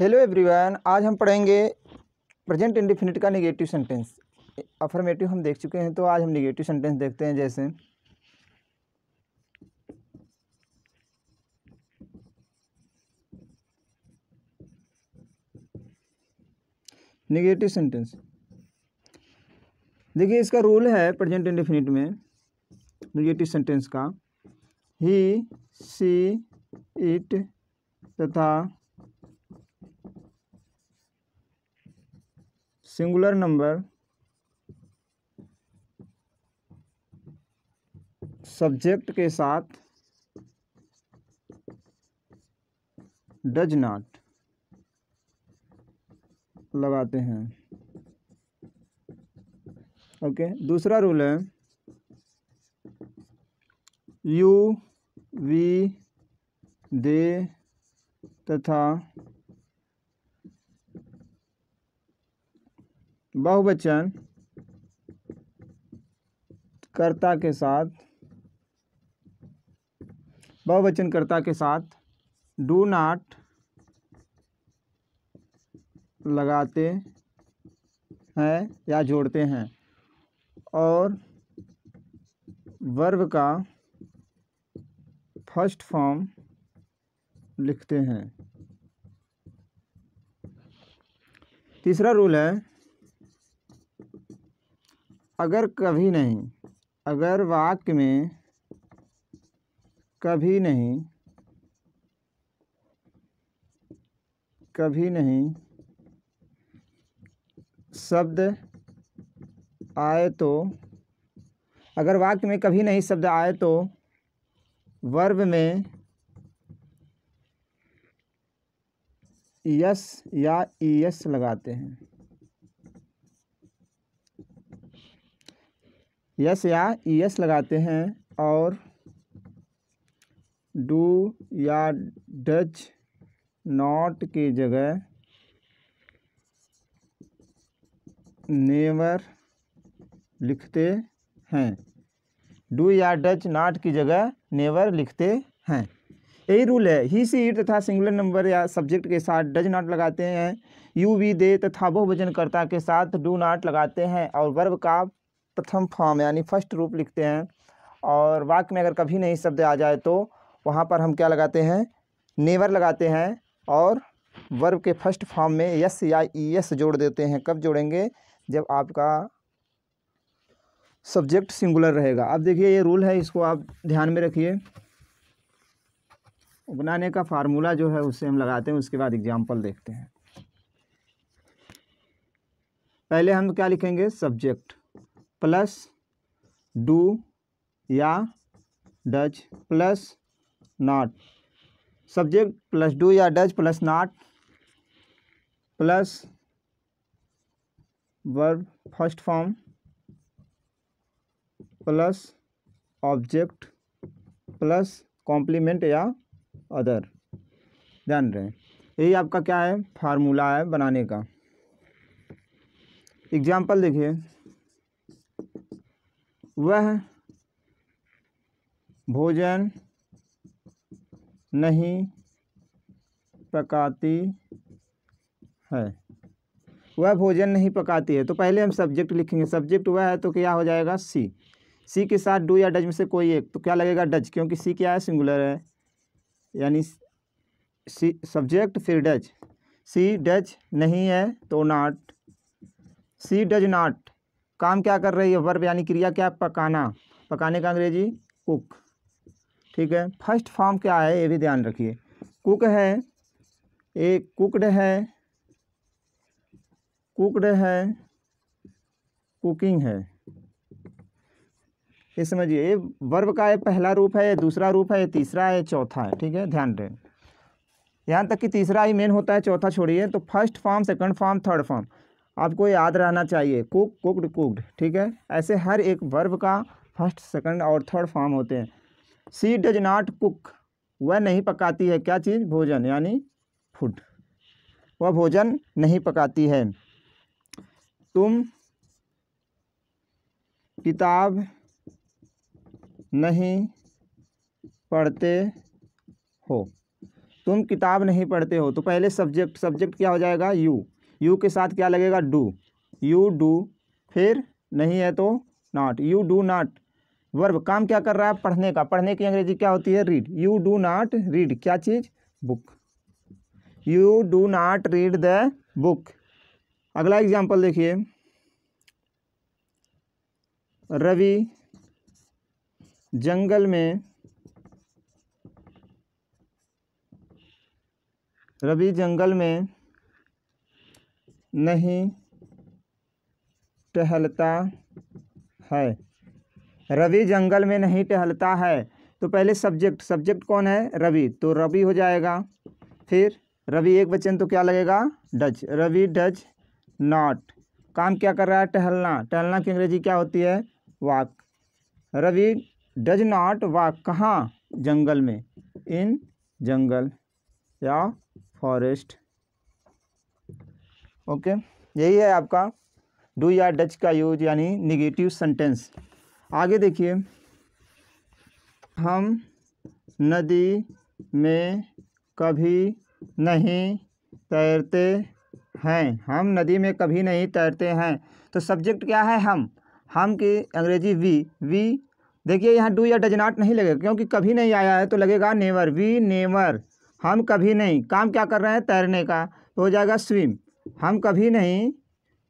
hello everyone आज हम पढ़ेंगे प्रेजेंट इंडिफिनिट का निगेटिव सेंटेंस अफर्मेटिव हम देख चुके हैं तो आज हम निगेटिव सेंटेंस देखते हैं जैसे निगेटिव सेंटेंस देखिए इसका रूल है प्रेजेंट इंडिफिनिट में निगेटिव सेंटेंस का ही सी इट तथा सिंगुलर नंबर सब्जेक्ट के साथ डज नॉट लगाते हैं ओके दूसरा रूल है यू वी दे तथा बहुवचन कर्ता के साथ बहुवचन कर्ता के साथ डू नाट लगाते हैं या जोड़ते हैं और वर्ब का फर्स्ट फॉर्म लिखते हैं तीसरा रूल है अगर कभी नहीं अगर वाक्य में कभी नहीं कभी नहीं शब्द आए तो अगर वाक्य में कभी नहीं शब्द आए तो वर्ब में यस या ई एस लगाते हैं यस या ई एस लगाते हैं और डू या डच नॉट की जगह नेवर लिखते हैं डू या डच नॉट की जगह नेवर लिखते हैं यही रूल है ही सी इट तथा सिंगुलर नंबर या सब्जेक्ट के साथ डज नॉट लगाते हैं यू वी दे तथा बहुवचनकर्ता के साथ डू नॉट लगाते हैं और वर्ब का प्रथम फॉर्म यानी फर्स्ट रूप लिखते हैं और वाक्य में अगर कभी नहीं शब्द आ जाए तो वहाँ पर हम क्या लगाते हैं नेवर लगाते हैं और वर्ब के फर्स्ट फॉर्म में यस या ई एस जोड़ देते हैं कब जोड़ेंगे जब आपका सब्जेक्ट सिंगुलर रहेगा अब देखिए ये रूल है इसको आप ध्यान में रखिए बनाने का फार्मूला जो है उसे हम लगाते हैं उसके बाद एग्जाम्पल देखते हैं पहले हम क्या लिखेंगे सब्जेक्ट प्लस डू या does plus not subject plus do या does plus not plus verb first form plus object plus complement या अदर जान रहे हैं यही आपका क्या है फार्मूला है बनाने का एग्जाम्पल देखिए वह भोजन नहीं पकाती है वह भोजन नहीं पकाती है तो पहले हम सब्जेक्ट लिखेंगे सब्जेक्ट वह है तो क्या हो जाएगा सी सी के साथ डू या डज में से कोई एक तो क्या लगेगा डज क्योंकि सी क्या है सिंगुलर है यानी सी सब्जेक्ट फिर डज सी डज नहीं है तो नाट सी डज नाट काम क्या कर रही है वर्ब यानी क्रिया क्या पकाना पकाने का अंग्रेजी कुक ठीक है फर्स्ट फॉर्म क्या है ये भी ध्यान रखिए कुक है एक कुकड है कुकड है कुकिंग है ये समझिए ये वर्ब का ये पहला रूप है ये दूसरा रूप है ये तीसरा है चौथा है ठीक है ध्यान दें यहाँ तक कि तीसरा ही मेन होता है चौथा छोड़िए तो first form second form third form आपको याद रहना चाहिए कुक कुकड कुकड ठीक है ऐसे हर एक वर्ब का फर्स्ट सेकंड और थर्ड फॉर्म होते हैं सी डज नॉट कुक वह नहीं पकाती है क्या चीज़ भोजन यानी फूड वह भोजन नहीं पकाती है तुम किताब नहीं पढ़ते हो तुम किताब नहीं पढ़ते हो तो पहले सब्जेक्ट सब्जेक्ट क्या हो जाएगा यू यू के साथ क्या लगेगा डू यू डू फिर नहीं है तो not you do not verb काम क्या कर रहा है पढ़ने का पढ़ने की अंग्रेजी क्या होती है read you do not read क्या चीज़ book you do not read the book अगला एग्जाम्पल देखिए रवि जंगल में रवि जंगल में नहीं टहलता है रवि जंगल में नहीं टहलता है तो पहले सब्जेक्ट सब्जेक्ट कौन है रवि तो रवि हो जाएगा फिर रवि एक वचन तो क्या लगेगा डज रवि डज नॉट काम क्या कर रहा है टहलना टहलना की अंग्रेजी क्या होती है walk Ravi does not walk कहाँ जंगल में इन जंगल या फॉरेस्ट ओके यही है आपका डू या डच का यूज यानी निगेटिव सेंटेंस आगे देखिए हम नदी में कभी नहीं तैरते हैं हम नदी में कभी नहीं तैरते हैं तो सब्जेक्ट क्या है हम हम की अंग्रेजी वी वी देखिए यहाँ डू या डज नॉट नहीं लगेगा क्योंकि कभी नहीं आया है तो लगेगा नेवर वी नेवर हम कभी नहीं काम क्या कर रहे हैं तैरने का हो जाएगा स्विम हम कभी नहीं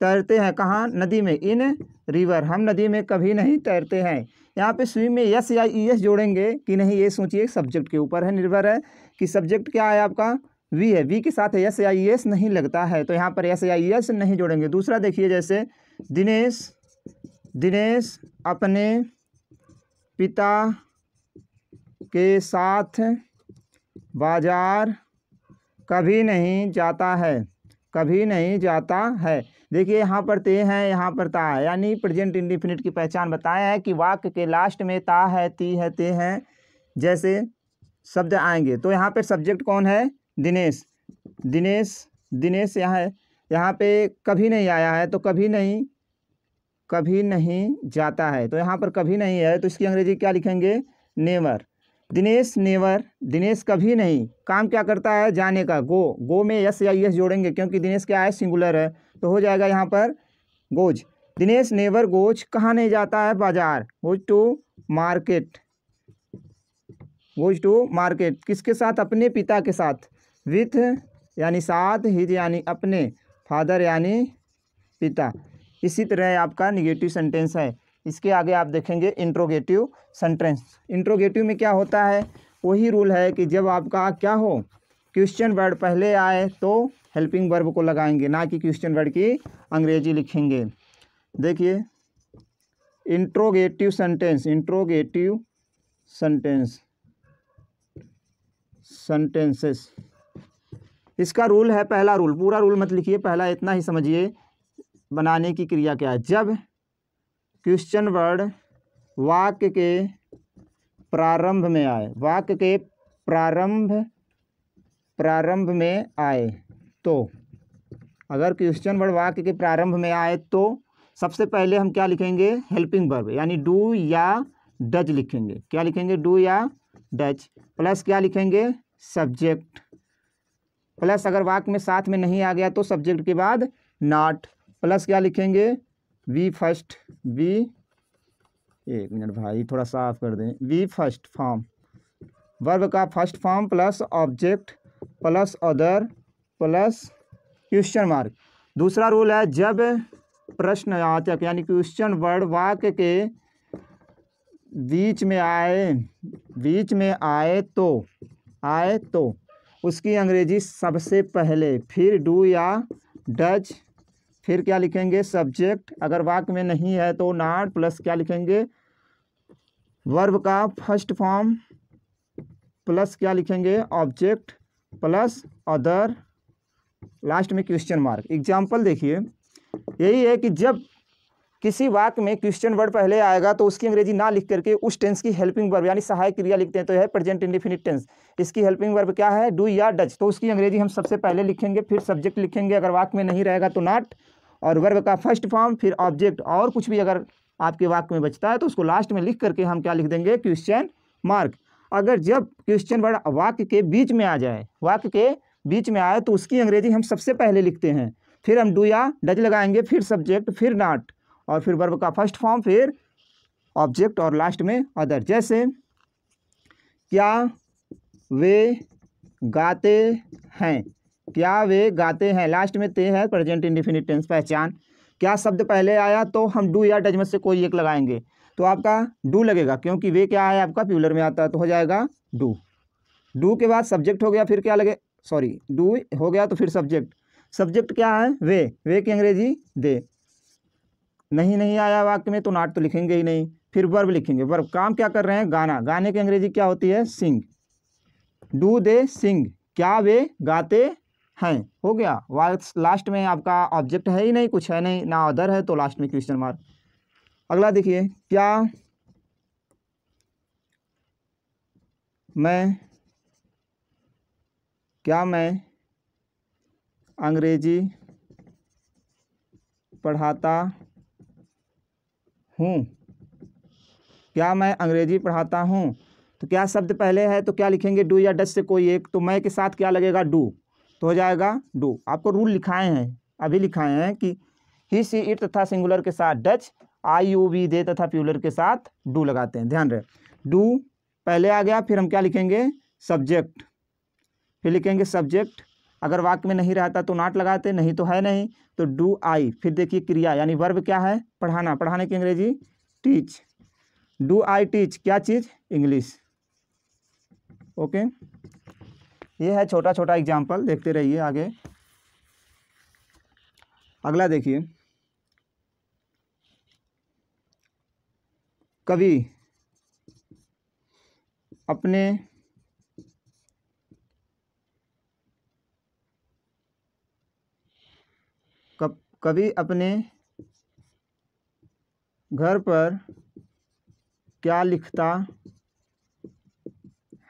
तैरते हैं कहाँ नदी में इन रिवर हम नदी में कभी नहीं तैरते हैं यहाँ पे स्विम में यस या ई एस जोड़ेंगे कि नहीं ये सोचिए सब्जेक्ट के ऊपर है निर्भर है कि सब्जेक्ट क्या है आपका वी है वी के साथ यस या ई एस नहीं लगता है तो यहाँ पर यस या ई एस नहीं जोड़ेंगे दूसरा देखिए जैसे दिनेश दिनेश अपने पिता के साथ बाजार कभी नहीं जाता है कभी नहीं जाता है देखिए यहाँ पर ते हैं यहाँ पर ता है यानी प्रेजेंट इंडिफिनिट की पहचान बताया है कि वाक्य के लास्ट में ता है ती है ते हैं जैसे शब्द आएंगे तो यहाँ पर सब्जेक्ट कौन है दिनेश दिनेश दिनेश यहाँ है यहाँ पे कभी नहीं आया है तो कभी नहीं कभी नहीं जाता है तो यहाँ पर कभी नहीं है तो इसकी अंग्रेजी क्या लिखेंगे नेवर दिनेश नेवर दिनेश कभी नहीं काम क्या करता है जाने का गो गो में यस या यस जोड़ेंगे क्योंकि दिनेश क्या है सिंगुलर है तो हो जाएगा यहाँ पर गोज दिनेश नेवर गोज कहाँ नहीं जाता है बाजार goes to market goes to market किसके साथ अपने पिता के साथ विथ यानी साथ हिज यानी अपने फादर यानी पिता इसी तरह आपका निगेटिव सेंटेंस है इसके आगे आप देखेंगे इंट्रोगेटिव सेंटेंस इंट्रोगेटिव में क्या होता है वही रूल है कि जब आपका क्या हो क्वेश्चन वर्ड पहले आए तो हेल्पिंग वर्ब को लगाएंगे ना कि क्वेश्चन वर्ड की अंग्रेजी लिखेंगे देखिए interrogative sentence interrogative sentence sentences इसका रूल है पहला रूल पूरा रूल मत लिखिए पहला इतना ही समझिए बनाने की क्रिया क्या है जब क्वेश्चन वर्ड वाक्य के प्रारंभ में आए वाक्य के प्रारंभ प्रारंभ में आए तो अगर क्वेश्चन वर्ड वाक्य के प्रारंभ में आए तो सबसे पहले हम क्या लिखेंगे हेल्पिंग वर्ब यानी डू या डच लिखेंगे क्या लिखेंगे डू या डच प्लस क्या लिखेंगे सब्जेक्ट प्लस अगर वाक्य में साथ में नहीं आ गया तो सब्जेक्ट के बाद नाट प्लस क्या लिखेंगे वी फर्स्ट वी एक मिनट भाई थोड़ा साफ कर दें वी फर्स्ट फॉर्म वर्ब का first form plus object plus other plus question mark दूसरा रूल है जब प्रश्न आते यानी क्वेश्चन वर्ड वाक्य के बीच में आए बीच में आए तो आए तो उसकी अंग्रेजी सबसे पहले फिर डू या डच फिर क्या लिखेंगे सब्जेक्ट अगर वाक्य में नहीं है तो नाट प्लस क्या लिखेंगे वर्ब का फर्स्ट फॉर्म प्लस क्या लिखेंगे ऑब्जेक्ट प्लस अदर लास्ट में क्वेश्चन मार्क एग्जाम्पल देखिए यही है कि जब किसी वाक्य में क्वेश्चन वर्ड पहले आएगा तो उसकी अंग्रेजी ना लिख करके उस टेंस की हेल्पिंग वर्ब यानी सहायक क्रिया लिखते हैं तो यह प्रेजेंट इंडिफिनिट टेंस इसकी हेल्पिंग वर्ब क्या है डू या डच तो उसकी अंग्रेजी हम सबसे पहले लिखेंगे फिर सब्जेक्ट लिखेंगे अगर वाक्य में नहीं रहेगा तो नाट और वर्ग का फर्स्ट फॉर्म फिर ऑब्जेक्ट और कुछ भी अगर आपके वाक्य में बचता है तो उसको लास्ट में लिख करके हम क्या लिख देंगे क्वेश्चन मार्क अगर जब क्वेश्चन वर्ड वाक्य के बीच में आ जाए वाक्य के बीच में आए तो उसकी अंग्रेजी हम सबसे पहले लिखते हैं फिर हम डू या डज लगाएंगे फिर सब्जेक्ट फिर नाट और फिर वर्ब का फर्स्ट फॉर्म फिर ऑब्जेक्ट और लास्ट में अदर जैसे क्या वे गाते हैं क्या वे गाते हैं लास्ट में ते है प्रेजेंट इंडिफिनिट टेंस पहचान क्या शब्द पहले आया तो हम डू या डजमत से कोई एक लगाएंगे तो आपका डू लगेगा क्योंकि वे क्या है आपका प्यूलर में आता है तो हो जाएगा डू डू के बाद सब्जेक्ट हो गया फिर क्या लगे सॉरी डू हो गया तो फिर सब्जेक्ट सब्जेक्ट क्या है वे वे की अंग्रेजी दे नहीं नहीं आया वाक्य में तो नाट तो लिखेंगे ही नहीं फिर वर्ब लिखेंगे वर्ब काम क्या कर रहे हैं गाना गाने की अंग्रेजी क्या होती है सिंग डू दे सिंग क्या वे गाते हैं हो गया वाक्स लास्ट में आपका ऑब्जेक्ट है ही नहीं कुछ है नहीं ना अदर है तो लास्ट में क्वेश्चन मार्क अगला देखिए क्या मैं क्या मैं अंग्रेजी पढ़ाता हूँ क्या मैं अंग्रेजी पढ़ाता हूँ तो क्या शब्द पहले है तो क्या लिखेंगे डू या डस से कोई एक तो मैं के साथ क्या लगेगा डू तो हो जाएगा डू आपको रूल लिखाए हैं अभी लिखाए हैं कि ही सी इट तथा सिंगुलर के साथ does I you we they तथा प्यूलर के साथ डू लगाते हैं ध्यान रहे डू पहले आ गया फिर हम क्या लिखेंगे सब्जेक्ट फिर लिखेंगे सब्जेक्ट अगर वाक्य में नहीं रहता तो नाट लगाते नहीं तो है नहीं तो डू आई फिर देखिए क्रिया यानी वर्ब क्या है पढ़ाना पढ़ाने की अंग्रेजी टीच डू आई टीच क्या चीज़ इंग्लिश ओके ये है छोटा छोटा एग्जाम्पल देखते रहिए आगे अगला देखिए कवि अपने कवि अपने घर पर क्या लिखता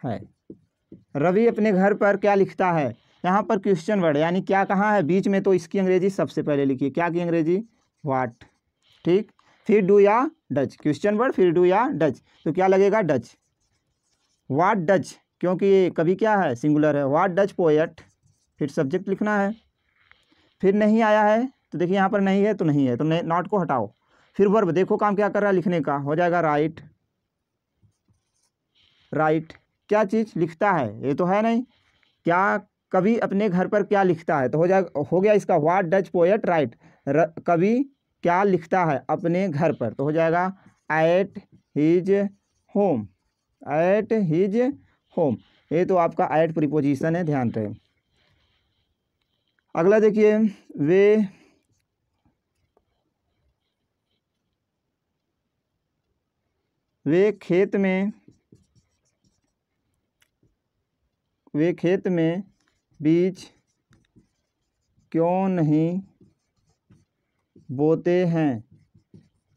है रवि अपने घर पर क्या लिखता है यहाँ पर क्वेश्चन वर्ड यानी क्या कहाँ है बीच में तो इसकी अंग्रेजी सबसे पहले लिखिए क्या की अंग्रेजी वाट ठीक फिर डू या डच क्वेश्चन वर्ड फिर डू या डच तो क्या लगेगा डच वाट डच क्योंकि ये कभी क्या है सिंगुलर है वाट डच पोएट फिर सब्जेक्ट लिखना है फिर नहीं आया है तो देखिए यहाँ पर नहीं है तो नहीं है तो नॉट को हटाओ फिर वर्ब देखो काम क्या कर रहा है लिखने का हो जाएगा राइट राइट क्या चीज़ लिखता है ये तो है नहीं क्या कवि अपने घर पर क्या लिखता है तो हो जा हो गया इसका वाट डच पोएट राइट कवि क्या लिखता है अपने घर पर तो हो जाएगा at his home at his home ये तो आपका एट प्रिपोजिशन है ध्यान रहे अगला देखिए वे वे खेत में वे खेत में बीज क्यों नहीं बोते हैं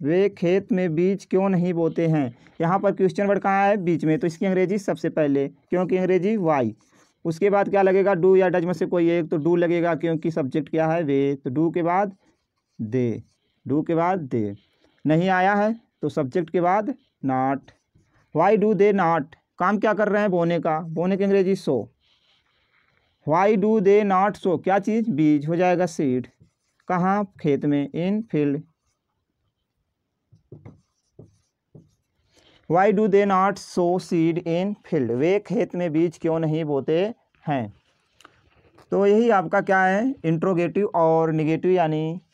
वे खेत में बीज क्यों नहीं बोते हैं यहाँ पर क्वेश्चन वर्ड कहाँ है बीच में तो इसकी अंग्रेजी सबसे पहले क्योंकि अंग्रेजी वाई उसके बाद क्या लगेगा डू या डज में से कोई एक तो डू लगेगा क्योंकि सब्जेक्ट क्या है वे तो डू के बाद दे डू के बाद दे नहीं आया है तो सब्जेक्ट के बाद नाट वाई डू दे नाट काम क्या कर रहे हैं बोने का बोने के अंग्रेजी sow why do they not sow क्या चीज़ बीज हो जाएगा सीड कहाँ खेत में in field why do they not sow seed in field वे खेत में बीज क्यों नहीं बोते हैं तो यही आपका क्या है इंट्रोगेटिव और निगेटिव यानी